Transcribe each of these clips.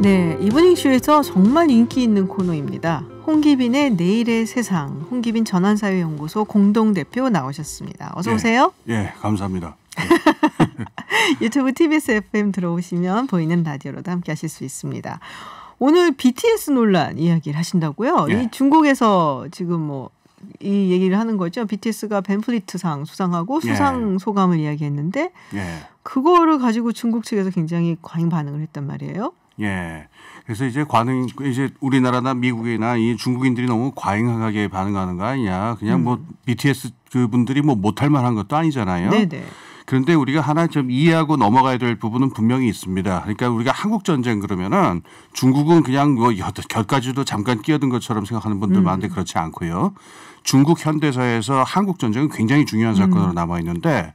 네, 음. 이브닝쇼에서 정말 인기 있는 코너입니다. 홍기빈의 내일의 세상, 홍기빈 전환사회연구소 공동대표 나오셨습니다. 어서 예. 오세요. 예, 예 감사합니다. 예. 유튜브 TBS FM 들어오시면 보이는 라디오로도 함께 하실 수 있습니다. 오늘 BTS 논란 이야기를 하신다고요? 예. 이 중국에서 지금 뭐 이 얘기를 하는 거죠. BTS가 밴프리트상 수상하고 예. 수상 소감을 이야기했는데 예. 그거를 가지고 중국 측에서 굉장히 과잉 반응을 했단 말이에요. 예. 그래서 이제 관행 이제 우리나라나 미국이나 이 중국인들이 너무 과잉하게 반응하는 거 아니냐. 그냥 뭐 음. 뭐 BTS 그분들이 뭐 못할 만한 것도 아니잖아요. 네네. 그런데 우리가 하나 좀 이해하고 넘어가야 될 부분은 분명히 있습니다. 그러니까 우리가 한국 전쟁 그러면은 중국은 그냥 뭐 곁까지도 잠깐 끼어든 것처럼 생각하는 분들 음. 많은데 그렇지 않고요. 중국 현대사에서 한국 전쟁은 굉장히 중요한 사건으로 음. 남아 있는데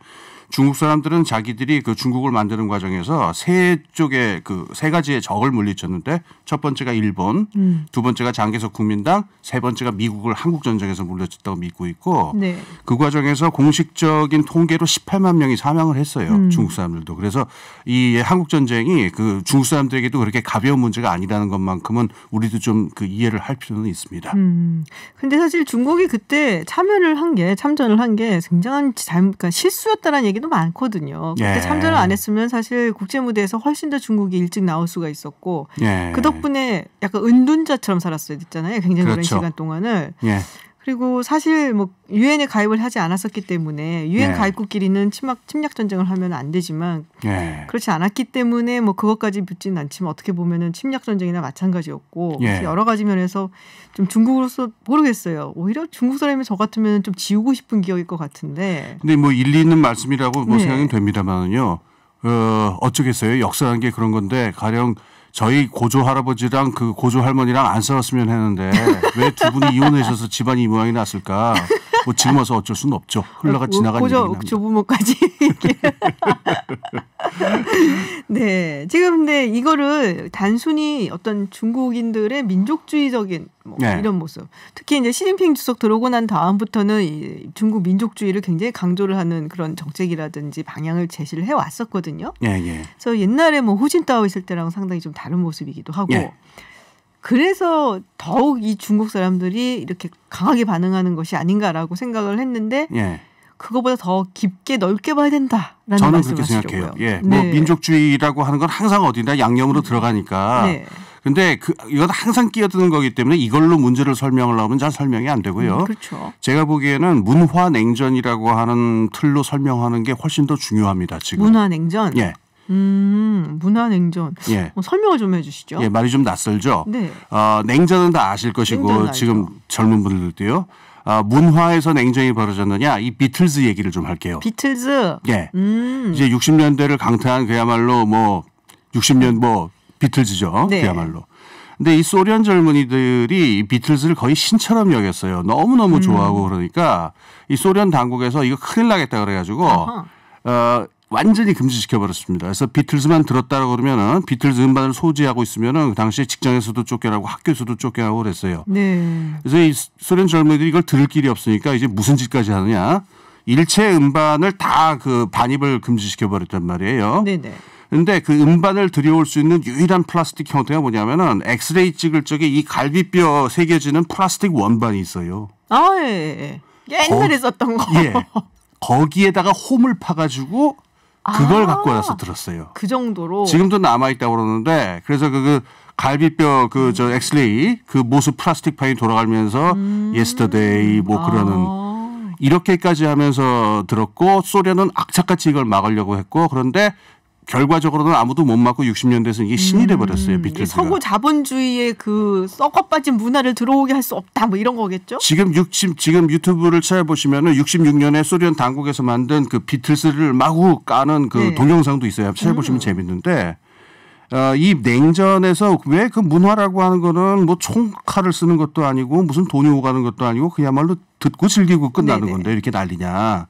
중국 사람들은 자기들이 그 중국을 만드는 과정에서 세쪽에그세 그 가지의 적을 물리쳤는데 첫 번째가 일본, 음. 두 번째가 장개석 국민당, 세 번째가 미국을 한국 전쟁에서 물리쳤다고 믿고 있고 네. 그 과정에서 공식적인 통계로 18만 명이 사망을 했어요. 음. 중국 사람들도. 그래서 이 한국 전쟁이 그 중국 사람들에게도 그렇게 가벼운 문제가 아니라는 것만큼은 우리도 좀 그 이해를 할 필요는 있습니다. 음. 근데 사실 중국이 그때 참여를 한 게 참전을 한 게 굉장한 잘못 그러니까 실수였다는 얘기 얘기도 많거든요. 그때 예. 참전을 안 했으면 사실 국제 무대에서 훨씬 더 중국이 일찍 나올 수가 있었고 예. 그 덕분에 약간 은둔자처럼 살았어야 됐잖아요. 굉장히 그렇죠. 오랜 시간 동안을. 예. 그리고 사실 뭐 유엔에 가입을 하지 않았었기 때문에 유엔 네. 가입국끼리는 침략 침략 전쟁을 하면 안 되지만 네. 그렇지 않았기 때문에 뭐 그것까지 붙지는 않지만 어떻게 보면은 침략 전쟁이나 마찬가지였고 네. 여러 가지 면에서 좀 중국으로서 모르겠어요. 오히려 중국 사람이 저 같으면 좀 지우고 싶은 기억일 것 같은데. 근데 뭐 일리 있는 말씀이라고 뭐 네. 생각이 됩니다만은요. 어 어쩌겠어요. 역사라는 게 그런 건데 가령 저희 고조 할아버지랑 그 고조 할머니랑 안 싸웠으면 했는데 왜 두 분이 이혼하셔서 집안이 이 모양이 났을까? 뭐 지금 와서 어쩔 수는 없죠. 흘러가 어, 지나간 고조, 얘기 조부모까지. 네. 지금 근데 이거를 단순히 어떤 중국인들의 민족주의적인 뭐 네. 이런 모습. 특히 이제 시진핑 주석 들어오고 난 다음부터는 이 중국 민족주의를 굉장히 강조를 하는 그런 정책이라든지 방향을 제시를 해 왔었거든요. 예, 예. 그래서 옛날에 뭐 후진타오 있을 때랑 상당히 좀 다른 모습이기도 하고. 예. 그래서 더욱 이 중국 사람들이 이렇게 강하게 반응하는 것이 아닌가라고 생각을 했는데 예. 그거보다 더 깊게 넓게 봐야 된다라는 저는 그렇게 생각해요. 예, 네. 뭐 민족주의라고 하는 건 항상 어디나 양념으로 들어가니까. 네. 근데 그 이건 항상 끼어드는 거기 때문에 이걸로 문제를 설명을 하면 잘 설명이 안 되고요. 음, 그렇죠. 제가 보기에는 문화 냉전이라고 하는 틀로 설명하는 게 훨씬 더 중요합니다. 지금 문화 냉전. 예. 음, 문화 냉전. 예. 어, 설명을 좀 해주시죠. 예, 말이 좀 낯설죠. 네. 어, 냉전은 다 아실 것이고 지금 젊은 분들도요. 아, 문화에서 냉전이 벌어졌느냐 이 비틀즈 얘기를 좀 할게요. 비틀즈. 예. 음. 이제 60년대를 강타한 그야말로 뭐 60년 뭐 비틀즈죠. 네. 그야말로. 근데 이 소련 젊은이들이 이 비틀즈를 거의 신처럼 여겼어요. 너무너무 음. 좋아하고 음. 그러니까 이 소련 당국에서 이거 큰일 나겠다 그래 가지고 어 완전히 금지시켜 버렸습니다. 그래서 비틀즈만 들었다라고 그러면은 비틀즈 음반을 소지하고 있으면은 그 당시 직장에서도 쫓겨나고 학교에서도 쫓겨나고 그랬어요. 네. 그래서 이 소련 젊은이들이 이걸 들을 길이 없으니까 이제 무슨 짓까지 하느냐? 일체 음반을 다 그 반입을 금지시켜 버렸단 말이에요. 네네. 근데 네. 그 음반을 들여올 수 있는 유일한 플라스틱 형태가 뭐냐면은 엑스레이 찍을 적에 이 갈비뼈 새겨지는 플라스틱 원반이 있어요. 아, 예. 예, 예. 옛날에 거, 썼던 거. 예. 거기에다가 홈을 파가지고 그걸 아~ 갖고 와서 들었어요. 그 정도로 지금도 남아 있다고 그러는데 그래서 그, 그 갈비뼈 그저 음. 엑스레이 그 모습 플라스틱 파인 돌아가면서 음. yesterday 뭐 아. 그러는 이렇게까지 하면서 들었고 소련은 악착같이 이걸 막으려고 했고 그런데 결과적으로는 아무도 못 맞고 60년대에서 이게 신이 돼 버렸어요. 음, 비틀즈가. 서구 자본주의의 그 썩어빠진 문화를 들어오게 할 수 없다 뭐 이런 거겠죠? 지금 60 지금 유튜브를 찾아 보시면은 66년에 소련 당국에서 만든 그 비틀스를 마구 까는 그 네. 동영상도 있어요. 찾아 보시면 음. 재밌는데 어, 이 냉전에서 왜 그 문화라고 하는 거는 뭐 총칼을 쓰는 것도 아니고 무슨 돈이 오가는 것도 아니고 그야말로 듣고 즐기고 끝나는 네네. 네. 건데 이렇게 난리냐.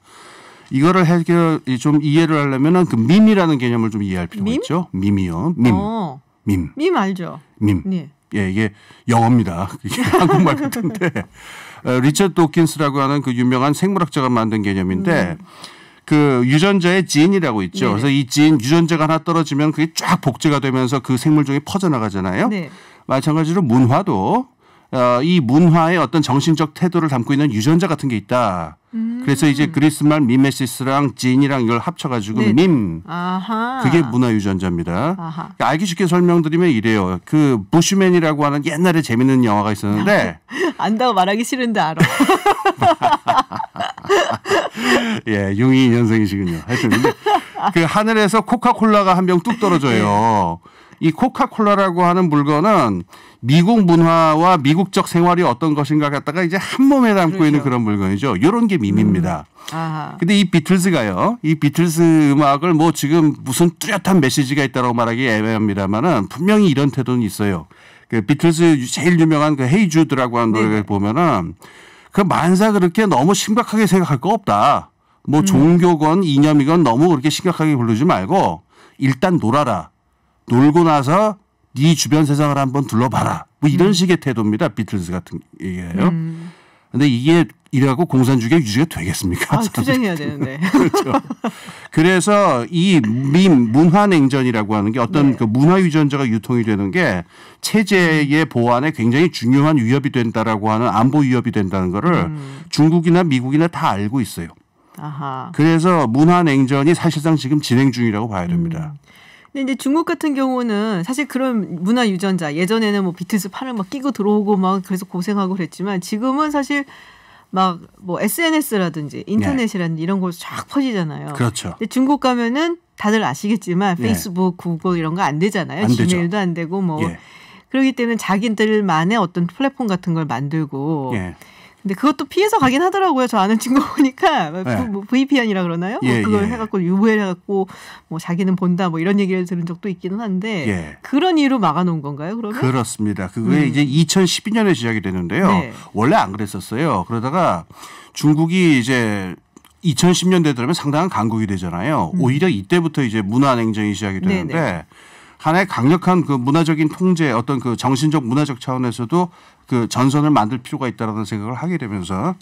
이거를 해결 좀 이해를 하려면은 그 밈이라는 개념을 좀 이해할 필요가 밈? 있죠. 밈이요. 밈. 어. 밈. 밈 알죠. 밈. 네. 예, 이게 영어입니다. 이게 한국말 같은데 어, 리처드 도킨스라고 하는 그 유명한 생물학자가 만든 개념인데 네. 그 유전자의 진이라고 있죠. 네 그래서 이 진 유전자가 하나 떨어지면 그게 쫙 복제가 되면서 그 생물종이 퍼져나가잖아요. 네. 마찬가지로 문화도 어, 이 문화의 어떤 정신적 태도를 담고 있는 유전자 같은 게 있다. 음. 그래서 이제 그리스말 미메시스랑 진이랑 이걸 합쳐가지고 네. 밈 아하. 그게 문화 유전자입니다. 그러 그러니까 알기 쉽게 설명드리면 이래요. 그 부슈맨이라고 하는 옛날에 재밌는 영화가 있었는데 안다고 말하기 싫은데 알아. 예, 융이 년생이시군요. 하여튼 근데 그 하늘에서 코카콜라가 한 병 뚝 떨어져요. 네. 이 코카콜라라고 하는 물건은 미국 문화와 미국적 생활이 어떤 것인가 갖다가 이제 한 몸에 담고 그렇죠. 있는 그런 물건이죠. 요런게 밈입니다. 음. 근데 이 비틀즈가요, 이 비틀즈 음악을 뭐 지금 무슨 뚜렷한 메시지가 있다고 말하기 애매합니다만은 분명히 이런 태도는 있어요. 그 비틀즈 제일 유명한 그 헤이주드라고 하는 노래를 네. 보면은 그 만사 그렇게 너무 심각하게 생각할 거 없다. 뭐 음. 종교건 이념이건 너무 그렇게 심각하게 부르지 말고 일단 놀아라. 놀고 나서 네 주변 세상을 한번 둘러봐라. 뭐 이런 음. 식의 태도입니다. 비틀즈 같은 얘기예요. 음. 근데 이게 이래갖고 공산주의가 유지가 되겠습니까? 아, 투쟁해야 되는데. 그렇죠. 그래서 이 민, 문화냉전이라고 하는 게 어떤 네. 그 문화유전자가 유통이 되는 게 체제의 음. 보완에 굉장히 중요한 위협이 된다라고 하는 안보 위협이 된다는 거를 음. 중국이나 미국이나 다 알고 있어요. 아하. 그래서 문화냉전이 사실상 지금 진행 중이라고 봐야 됩니다. 음. 근데 이제 중국 같은 경우는 사실 그런 문화 유전자 예전에는 뭐비틀스 팔을 막 끼고 들어오고 막 그래서 고생하고 그랬지만 지금은 사실 막 뭐 SNS라든지 네. 인터넷이라든지 네. 이런 걸로 쫙 퍼지잖아요. 그렇죠. 근데 중국 가면은 다들 아시겠지만 페이스북, 네. 구글 이런 거 안 되잖아요. 안 지메일도 안 되고 뭐 예. 그러기 때문에 자기들만의 어떤 플랫폼 같은 걸 만들고 예. 근데 그것도 피해서 가긴 하더라고요. 저 아는 친구 보니까 뭐 네. 뭐 VPN이라 그러나요? 뭐 예, 뭐 그걸 예. 해갖고 유보 해갖고 뭐 자기는 본다 뭐 이런 얘기를 들은 적도 있기는 한데 예. 그런 이유로 막아놓은 건가요? 그러면 그렇습니다. 그게 음. 이제 2012년에 시작이 되는데요. 네. 원래 안 그랬었어요. 그러다가 중국이 이제 2010년대 들어면 상당한 강국이 되잖아요. 음. 오히려 이때부터 이제 문화 냉전이 시작이 네, 네. 되는데. 네네. 하나의 강력한 그 문화적인 통제 어떤 그 정신적 문화적 차원에서도 그 전선을 만들 필요가 있다라는 생각을 하게 되면서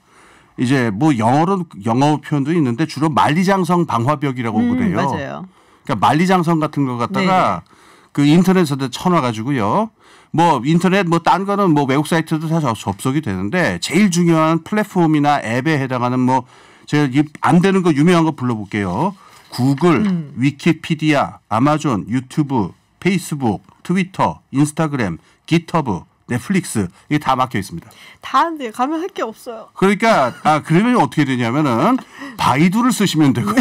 이제 뭐 영어로 영어 표현도 있는데 주로 만리장성 방화벽이라고 음, 그래요. 맞아요. 그러니까 만리장성 같은 거 갖다가 그 인터넷에다 쳐놔 가지고요. 뭐 인터넷 뭐 딴 거는 뭐 외국 사이트도 사실 접속이 되는데 제일 중요한 플랫폼이나 앱에 해당하는 뭐 제가 안 되는 거 유명한 거 불러볼게요. 구글, 음. 위키피디아, 아마존, 유튜브, 페이스북, 트위터, 인스타그램, 기터브, 넷플릭스 이게 다 막혀 있습니다. 다인데 가면 할 게 없어요. 그러니까 아 그러면 어떻게 되냐면은 바이두를 쓰시면 되고요.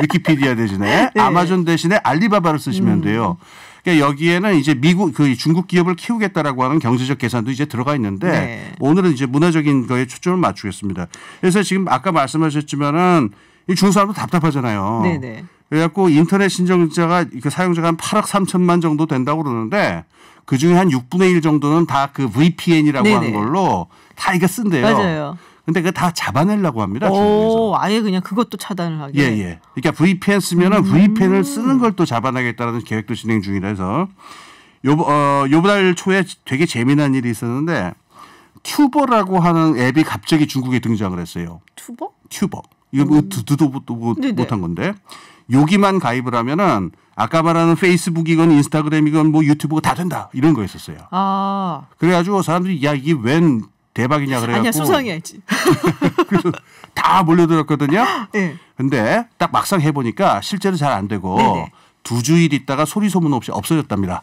위키피디아 대신에 네. 아마존 대신에 알리바바를 쓰시면 음. 돼요. 그러니까 여기에는 이제 미국 그 중국 기업을 키우겠다라고 하는 경제적 계산도 이제 들어가 있는데 네. 오늘은 이제 문화적인 거에 초점을 맞추겠습니다. 그래서 지금 아까 말씀하셨지만은 이 중소기업도 답답하잖아요. 네네. 네. 그래갖고 인터넷 신청자가 사용자가 한 8억 3천만 정도 된다고 그러는데 그 중에 한 6분의 1 정도는 다 그 VPN이라고 네네. 하는 걸로 다 이게 쓴대요. 맞아요. 근데 그 다 잡아내려고 합니다. 오, 아예 그냥 그것도 차단을 하게. 예, 예. 그러니까 VPN 쓰면은 음. VPN을 쓰는 걸 또잡아내겠다는 계획도 진행 중이라서 요, 어, 요번 달 초에 되게 재미난 일이 있었는데 튜버라고 하는 앱이 갑자기 중국에 등장을 했어요. 튜버? 튜버. 이거 뭐 음. 듣도 못한 건데 여기만 가입을 하면은 아까 말하는 페이스북이건 인스타그램이건 뭐 유튜브가 다 된다 이런 거였었어요. 아. 그래가지고 사람들이 야 이게 웬 대박이냐 그래갖고 아니야 수상해. 그래서 다 몰려들었거든요. 네. 근데 딱 막상 해보니까 실제로 잘 안 되고 네두 주일 있다가 소리 소문 없이 없어졌답니다.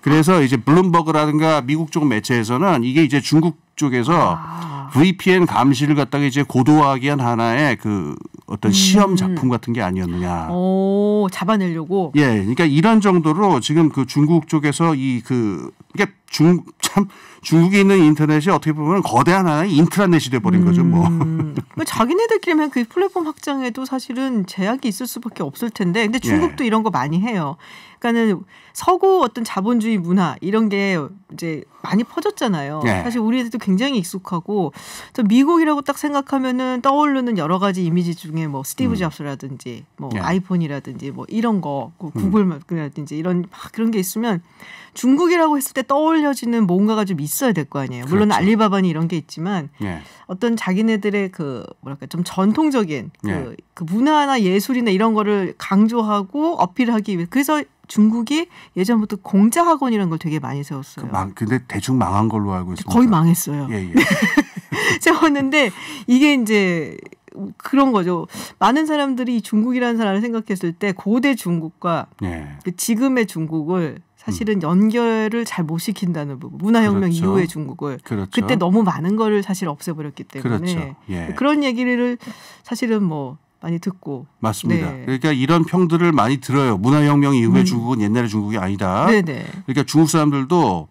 그래서 이제 블룸버그라든가 미국 쪽 매체에서는 이게 이제 중국 쪽에서 아. VPN 감시를 갖다가 이제 고도화하기 위한 하나의 그 어떤 음. 시험 작품 같은 게 아니었느냐. 오, 잡아내려고. 예, 그러니까 이런 정도로 지금 그 중국 쪽에서 이그 이게 중, 참 중국에 있는 인터넷이 어떻게 보면 거대한 하나의 인트라넷이 돼버린 음. 거죠. 뭐 음. 자기네들끼리만 그 플랫폼 확장에도 사실은 제약이 있을 수밖에 없을 텐데, 근데 중국도 예. 이런 거 많이 해요. 그러니까는 서구 어떤 자본주의 문화 이런 게 이제 많이 퍼졌잖아요. 예. 사실 우리한테도 굉장히 익숙하고 저 미국이라고 딱 생각하면은 떠오르는 여러 가지 이미지 중에 뭐 스티브 음. 잡스라든지 뭐 예. 아이폰이라든지 뭐 이런 거 뭐 음. 구글맵이라든지 이런 막 그런 게 있으면 중국이라고 했을 때 떠올려지는 뭔가가 좀 있어야 될 거 아니에요. 물론 그렇죠. 알리바바니 이런 게 있지만 예. 어떤 자기네들의 그 뭐랄까 좀 전통적인 그, 예. 그 문화나 예술이나 이런 거를 강조하고 어필하기 위해 그래서 중국이 예전부터 공자 학원이라걸 되게 많이 세웠어요. 그 망, 근데 대충 망한 걸로 알고 있습니다. 거의 망했어요. 예, 예. 세웠는데 이게 이제 그런 거죠. 많은 사람들이 중국이라는 사람을 생각했을 때 고대 중국과 예. 그 지금의 중국을 사실은 음. 연결을 잘 못 시킨다는 부분. 문화혁명 그렇죠. 이후의 중국을 그렇죠. 그때 너무 많은 거를 사실 없애버렸기 때문에 그렇죠. 예. 그런 얘기를 사실은 뭐 많이 듣고 맞습니다. 네. 그러니까 이런 평들을 많이 들어요. 문화혁명 이후의 음. 중국은 옛날의 중국이 아니다. 네네. 그러니까 중국 사람들도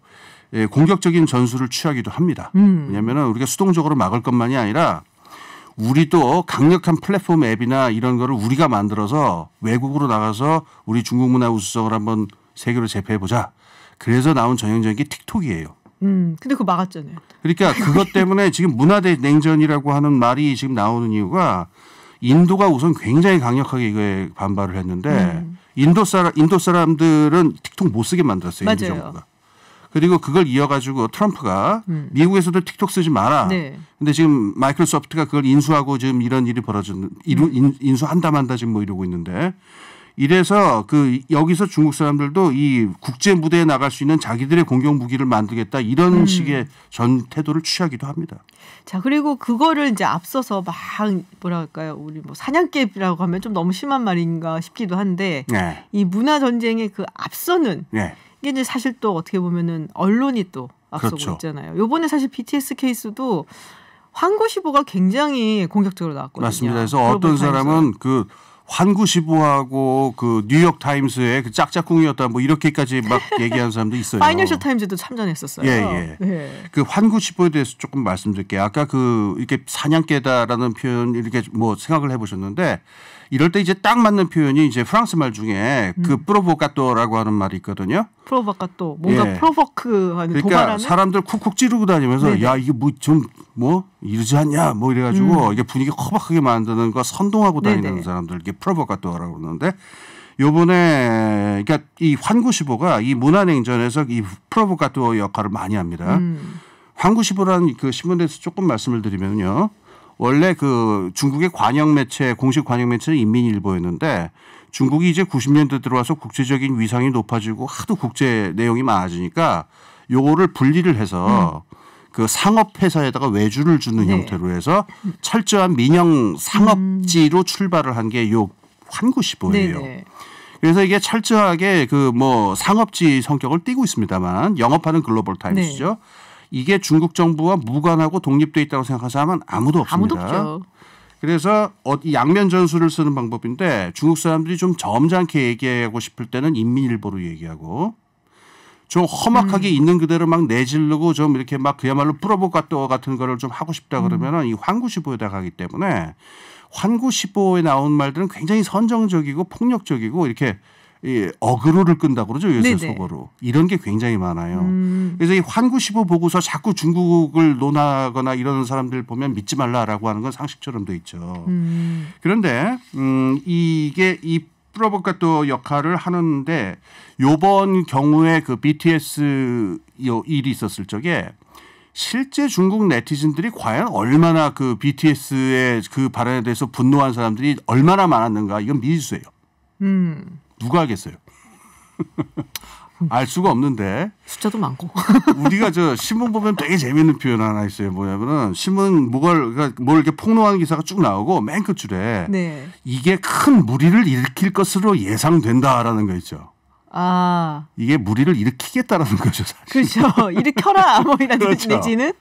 예, 공격적인 전술을 취하기도 합니다. 음. 왜냐하면 우리가 수동적으로 막을 것만이 아니라 우리도 강력한 플랫폼 앱이나 이런 거를 우리가 만들어서 외국으로 나가서 우리 중국 문화 우수성을 한번 세계로 재패해보자. 그래서 나온 전형적인 게 틱톡이에요. 음, 근데 그거 막았잖아요. 그러니까 그것 때문에 지금 문화대 냉전이라고 하는 말이 지금 나오는 이유가 인도가 우선 굉장히 강력하게 이거에 반발을 했는데 음. 인도 사람 인도 사람들은 틱톡 못 쓰게 만들었어요. 맞아요. 정부가. 그리고 그걸 이어가지고 트럼프가 음. 미국에서도 틱톡 쓰지 마라. 네. 근데 지금 마이크로소프트가 그걸 인수하고 지금 이런 일이 벌어진 음. 인수한다 만다 지금 뭐 이러고 있는데 이래서 그 여기서 중국 사람들도 이 국제 무대에 나갈 수 있는 자기들의 공격 무기를 만들겠다 이런 음. 식의 전 태도를 취하기도 합니다. 자 그리고 그거를 이제 앞서서 막 뭐랄까요 우리 뭐 사냥개라고 하면 좀 너무 심한 말인가 싶기도 한데 네. 이 문화 전쟁의 그 앞서는 네. 이게 이제 사실 또 어떻게 보면은 언론이 또 앞서고 그렇죠. 있잖아요. 요번에 사실 BTS 케이스도 황고시보가 굉장히 공격적으로 나왔거든요. 맞습니다. 그래서 어떤 사람은 그 환구시보하고 그 뉴욕 타임스의 그 짝짝꿍이었다 뭐 이렇게까지 막 얘기하는 사람도 있어요. 파이낸셜 타임즈도 참전했었어요. 예예. 예. 예. 그 환구시보에 대해서 조금 말씀드릴게요. 아까 그 이렇게 사냥개다라는 표현 이렇게 뭐 생각을 해보셨는데 이럴 때 이제 딱 맞는 표현이 이제 프랑스 말 중에 그 음. 그 프로보카토라고 하는 말이 있거든요. 프로보카토 뭔가 예. 프로버크 하는 그러니까 도발하는? 사람들 쿡쿡 찌르고 다니면서 네네. 야 이게 뭐 좀뭐 뭐 이러지 않냐 뭐 이래가지고 음. 이게 분위기 허박하게 만드는 거 선동하고 다니는 네네. 사람들 이게 프로보카토라고 그러는데 요번에 그러니까 이 환구시보가 이 문화냉전에서 이 프로보카토 역할을 많이 합니다. 음. 환구시보라는 그 신문에서 조금 말씀을 드리면요. 원래 그 중국의 관영 매체 공식 관영 매체는 인민일보였는데 중국이 이제 90년대 들어와서 국제적인 위상이 높아지고 하도 국제 내용이 많아지니까 요거를 분리를 해서 음. 그 상업회사에다가 외주를 주는 네. 형태로 해서 철저한 민영 상업지로 음. 출발을 한 게 요 환구시보예요. 네네. 그래서 이게 철저하게 그 뭐 상업지 성격을 띠고 있습니다만 영업하는 글로벌 타임스죠. 네. 이게 중국 정부와 무관하고 독립돼 있다고 생각하 사람은 아무도 없습니다. 아무도 없죠. 그래서 어, 양면 전술을 쓰는 방법인데 중국 사람들이 좀 점잖게 얘기하고 싶을 때는 인민일보로 얘기하고 좀 험악하게 음. 있는 그대로 막 내질르고 좀 이렇게 막 그야말로 프로보카토 같은 거를 좀 하고 싶다 음. 그러면은 음. 이 환구시보에다 가기 때문에 환구시보에 나온 말들은 굉장히 선정적이고 폭력적이고 이렇게 이 어그로를 끈다고 그러죠 요새 네네. 속어로 이런 게 굉장히 많아요. 음. 그래서 이 환구시보 보고서 자꾸 중국을 논하거나 이런 사람들 보면 믿지 말라라고 하는 건 상식처럼 돼 있죠. 음. 그런데 음 이게 이 프로보카또 역할을 하는데 요번 경우에 그 BTS 요 일이 있었을 적에 실제 중국 네티즌들이 과연 얼마나 그 BTS의 그 발언에 대해서 분노한 사람들이 얼마나 많았는가 이건 미지수예요. 음. 누가 하겠어요? 알 수가 없는데 숫자도 많고 우리가 저 신문 보면 되게 재미있는 표현 하나 있어요 뭐냐면은 신문 뭐걸 그러니까 뭘 이렇게 폭로하는 기사가 쭉 나오고 맨 끝줄에 네. 이게 큰 무리를 일으킬 것으로 예상된다라는 거 있죠. 아 이게 무리를 일으키겠다라는 거죠 사실. 그렇죠. 일으켜라 뭐 이런 그렇죠. 내지는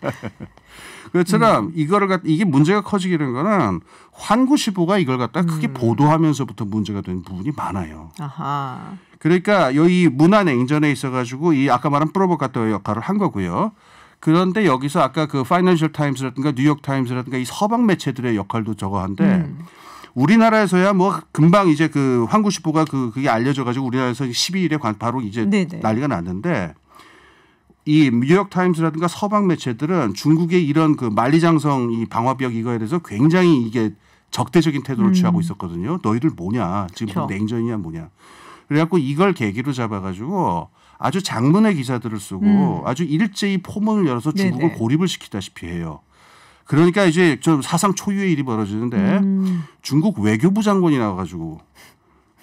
그처럼 음. 이거를 갖 이게 문제가 커지게 된 거는 환구시보가 이걸 갖다 크게 음. 보도하면서부터 문제가 된 부분이 많아요. 아하. 그러니까 여기 문화 냉전에 있어 가지고 이 아까 말한 프로보카터의 역할을 한 거고요. 그런데 여기서 아까 그 파이낸셜 타임스라든가 뉴욕 타임스라든가 이 서방 매체들의 역할도 저거 한데 음. 우리나라에서야 뭐 금방 이제 그 환구시보가 그 그게 알려져 가지고 우리나라에서 12일에 바로 이제 네네. 난리가 났는데 이 뉴욕 타임스라든가 서방 매체들은 중국의 이런 그 만리장성 이 방화벽 이거에 대해서 굉장히 이게 적대적인 태도를 음. 취하고 있었거든요. 너희들 뭐냐 지금 그렇죠. 냉전이냐 뭐냐. 그래갖고 이걸 계기로 잡아가지고 아주 장문의 기사들을 쓰고 음. 아주 일제히 포문을 열어서 중국을 네네. 고립을 시키다시피 해요. 그러니까 이제 좀 사상 초유의 일이 벌어지는데 음. 중국 외교부 장관이 나와가지고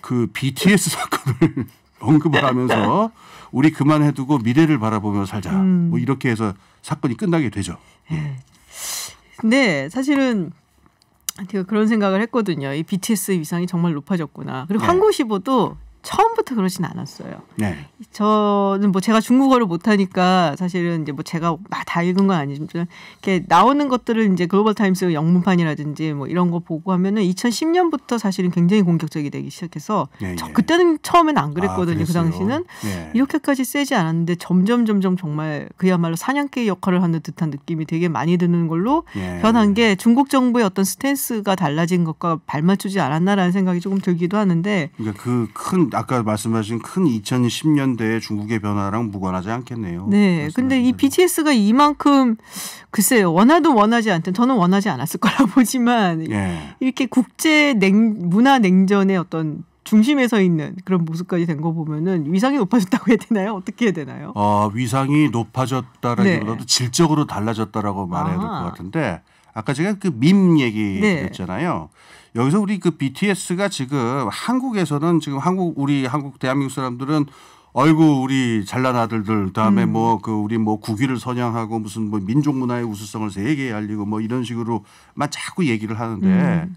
그 BTS 사건을 언급을 하면서 우리 그만해두고 미래를 바라보며 살자. 음. 뭐 이렇게 해서 사건이 끝나게 되죠. 예. 근데 사실은 제가 그런 생각을 했거든요. 이 BTS 위상이 정말 높아졌구나. 그리고 네. 한고시보도 처음부터 그러진 않았어요. 네. 저는 뭐 제가 중국어를 못하니까 사실은 이제 뭐 제가 다 읽은 건 아니지만 이렇게 나오는 것들을 이제 글로벌 타임스 영문판이라든지 뭐 이런 거 보고 하면은 2010년부터 사실은 굉장히 공격적이 되기 시작해서 예, 저 예. 그때는 처음엔 안 그랬거든요. 아, 그 당시는 예. 이렇게까지 세지 않았는데 점점 점점 정말 그야말로 사냥개 역할을 하는 듯한 느낌이 되게 많이 드는 걸로 예. 변한 게 중국 정부의 어떤 스탠스가 달라진 것과 발맞추지 않았나라는 생각이 조금 들기도 하는데 그러니까 그큰 아까 말씀하신 큰 2010년대의 중국의 변화랑 무관하지 않겠네요. 네. 근데 대로. 이 BTS가 이만큼 글쎄요. 원하든 원하지 않든 저는 원하지 않았을 거라 보지만 예. 이렇게 국제 냉, 문화 냉전의 어떤 중심에 서 있는 그런 모습까지 된 거 보면은 위상이 높아졌다고 해야 되나요? 어떻게 해야 되나요? 어, 위상이 높아졌다라기보다도 네. 질적으로 달라졌다라고 말해야 될 것 같은데 아까 제가 그 밈 얘기 네. 했잖아요. 여기서 우리 그 BTS가 지금 한국에서는 지금 한국 우리 한국 대한민국 사람들은 얼굴 우리 잘난 아들들 다음에 음. 뭐그 우리 뭐 국위를 선양하고 무슨 뭐 민족 문화의 우수성을 세계에 알리고 뭐 이런 식으로만 자꾸 얘기를 하는데 음.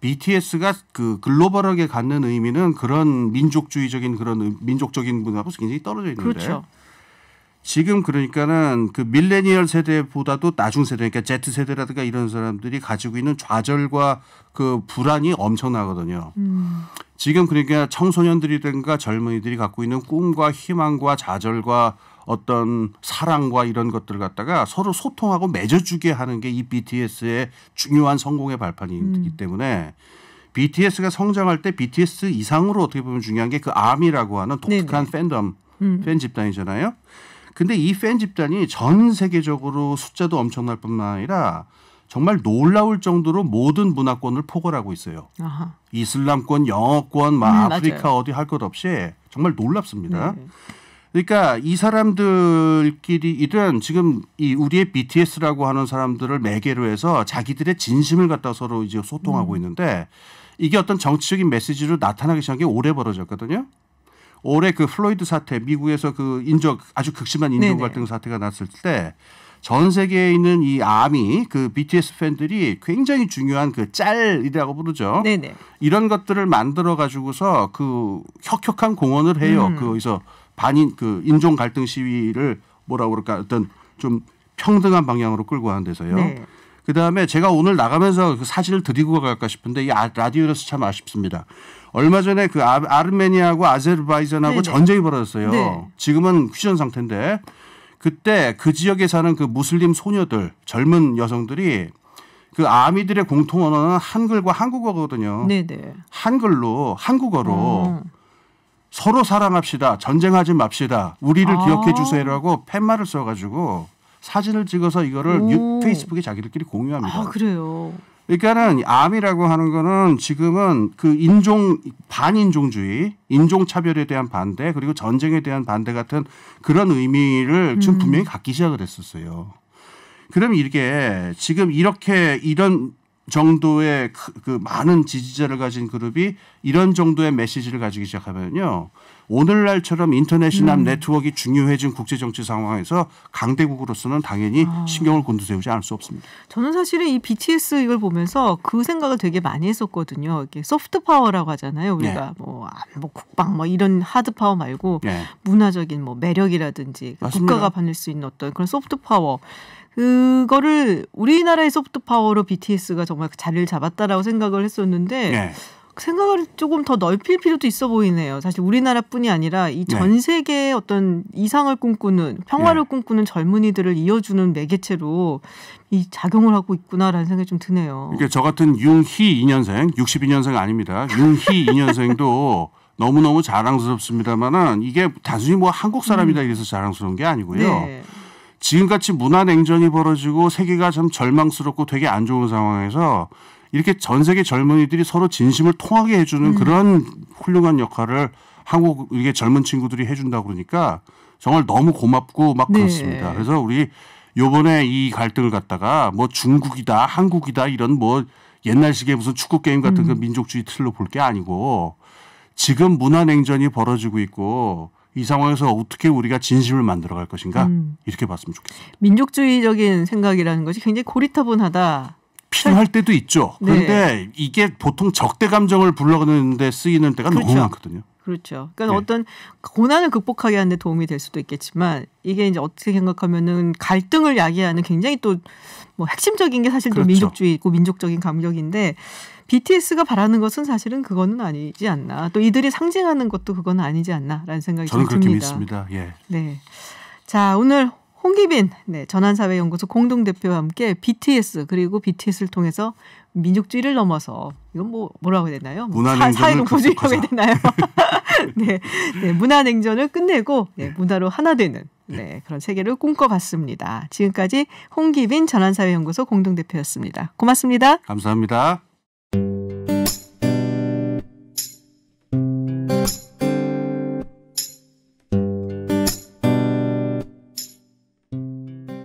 BTS가 그 글로벌하게 갖는 의미는 그런 민족주의적인 그런 민족적인 문화하고 굉장히 떨어져 있는데 그렇죠. 지금 그러니까는 그 밀레니얼 세대보다도 나중 세대, 그러니까 Z 세대라든가 이런 사람들이 가지고 있는 좌절과 그 불안이 엄청나거든요. 음. 지금 그러니까 청소년들이든가 젊은이들이 갖고 있는 꿈과 희망과 좌절과 어떤 사랑과 이런 것들 을 갖다가 서로 소통하고 맺어주게 하는 게 이 BTS의 중요한 성공의 발판이기 음. 때문에 BTS가 성장할 때 BTS 이상으로 어떻게 보면 중요한 게 그 아미라고 하는 독특한 네네. 팬덤 음. 팬 집단이잖아요. 근데 이 팬 집단이 전 세계적으로 숫자도 엄청날 뿐만 아니라 정말 놀라울 정도로 모든 문화권을 포괄하고 있어요. 아하. 이슬람권, 영어권, 막 음, 아프리카 맞아요. 어디 할 것 없이 정말 놀랍습니다. 네. 그러니까 이 사람들끼리 이런 지금 이 우리의 BTS라고 하는 사람들을 매개로 해서 자기들의 진심을 갖다 서로 이제 소통하고 음. 있는데 이게 어떤 정치적인 메시지로 나타나기 시작한 게 오래 벌어졌거든요. 올해 그 플로이드 사태 미국에서 그 인종 아주 극심한 인종 갈등 사태가 났을 때 전 세계에 있는 이 아미 그 BTS 팬들이 굉장히 중요한 그 짤이라고 부르죠. 네네. 이런 것들을 만들어 가지고서 그 혁혁한 공헌을 해요. 음. 거기서 반인 그 인종 갈등 시위를 뭐라고 그럴까 어떤 좀 평등한 방향으로 끌고 가는 데서요. 네. 그 다음에 제가 오늘 나가면서 그 사실을 드리고 갈까 싶은데 이 아, 라디오로서 참 아쉽습니다. 얼마 전에 그 아, 아르메니아하고 아제르바이잔하고 네네. 전쟁이 벌어졌어요. 네. 지금은 휴전 상태인데 그때 그 지역에 사는 그 무슬림 소녀들 젊은 여성들이 그 아미들의 공통 언어는 한글과 한국어거든요. 네네. 네. 한글로 한국어로 어. 서로 사랑합시다. 전쟁하지 맙시다. 우리를 아. 기억해 주세요라고 팻말을 써가지고 사진을 찍어서 이거를 유, 페이스북에 자기들끼리 공유합니다. 아, 그래요. 그러니까는 암이라고 하는 거는 지금은 그 인종 반인종주의, 인종 차별에 대한 반대 그리고 전쟁에 대한 반대 같은 그런 의미를 지금 음. 분명히 갖기 시작을 했었어요. 그럼 이게 렇 지금 이렇게 이런 정도의 그, 그 많은 지지자를 가진 그룹이 이런 정도의 메시지를 가지기 시작하면요. 오늘날처럼 인터넷이나 음. 네트워크가 중요해진 국제 정치 상황에서 강대국으로서는 당연히 아. 신경을 곤두세우지 않을 수 없습니다. 저는 사실은 이 BTS 이걸 보면서 그 생각을 되게 많이 했었거든요. 이게 소프트 파워라고 하잖아요. 네. 우리가 네. 뭐 안보, 아, 뭐 국방 뭐 이런 하드 파워 말고 네. 문화적인 뭐 매력이라든지 그 맞습니다. 국가가 받을 수 있는 어떤 그런 소프트 파워 그거를 우리나라의 소프트 파워로 BTS가 정말 자리를 잡았다라고 생각을 했었는데. 네. 생각을 조금 더 넓힐 필요도 있어 보이네요. 사실 우리나라뿐이 아니라 이전 네. 세계의 어떤 이상을 꿈꾸는 평화를 네. 꿈꾸는 젊은이들을 이어주는 매개체로 이 작용을 하고 있구나라는 생각이 좀 드네요. 그러니까 저 같은 융희 2년생, 62년생 아닙니다. 융희 2년생도 너무너무 자랑스럽습니다마는 이게 단순히 뭐 한국 사람이다 음. 이래서 자랑스러운 게 아니고요. 네. 지금같이 문화 냉전이 벌어지고 세계가 참 절망스럽고 되게 안 좋은 상황에서 이렇게 전 세계 젊은이들이 서로 진심을 통하게 해주는 음. 그런 훌륭한 역할을 한국 의 젊은 친구들이 해준다 그러니까 정말 너무 고맙고 막 네. 그렇습니다. 그래서 우리 요번에 이 갈등을 갖다가 뭐 중국이다 한국이다 이런 뭐 옛날식의 무슨 축구 게임 같은 그 음. 그 민족주의 틀로 볼 게 아니고 지금 문화 냉전이 벌어지고 있고 이 상황에서 어떻게 우리가 진심을 만들어갈 것인가 음. 이렇게 봤으면 좋겠습니다. 민족주의적인 생각이라는 것이 굉장히 고리타분하다. 필요할 네. 때도 있죠. 그런데 네. 이게 보통 적대 감정을 불러가는데 쓰이는 때가 그렇죠. 너무 많거든요. 그렇죠. 그러니까 네. 어떤 고난을 극복하게 하는데 도움이 될 수도 있겠지만 이게 이제 어떻게 생각하면은 갈등을 야기하는 굉장히 또뭐 핵심적인 게 사실 그렇죠. 또 민족주의고 민족적인 감격인데 BTS가 바라는 것은 사실은 그거는 아니지 않나. 또 이들이 상징하는 것도 그건 아니지 않나라는 생각이 저는 그렇게 듭니다. 믿습니다. 예. 네. 자 오늘 홍기빈 네, 전환사회연구소 공동대표와 함께 BTS 그리고 BTS를 통해서 민족주의를 넘어서 이건 뭐 뭐라고 해야 되나요? 뭐 사회적 보주라고 해야 되나요? 네, 네, 문화냉전을 끝내고 네, 문화로 하나 되는 네, 그런 세계를 꿈꿔봤습니다. 지금까지 홍기빈 전환사회연구소 공동대표였습니다. 고맙습니다. 감사합니다.